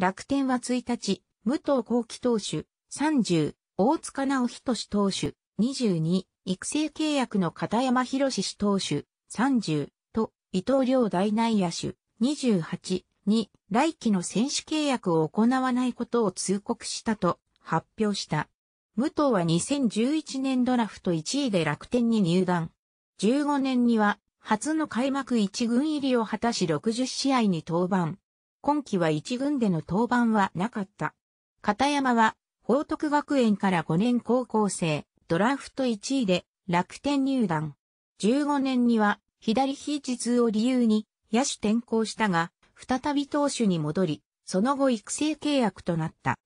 楽天は1日、武藤幸喜投手、30、大塚直人氏投手、22、育成契約の片山博史氏投手、30、と、伊藤良大内野手、28、に、来季の選手契約を行わないことを通告したと発表した。武藤は2011年ドラフト1位で楽天に入団。15年には、初の開幕1軍入りを果たし60試合に登板。今季は一軍での登板はなかった。片山は、報徳学園から5年高校生、ドラフト1位で楽天入団。15年には左肘痛を理由に野手転向したが、再び投手に戻り、その後育成契約となった。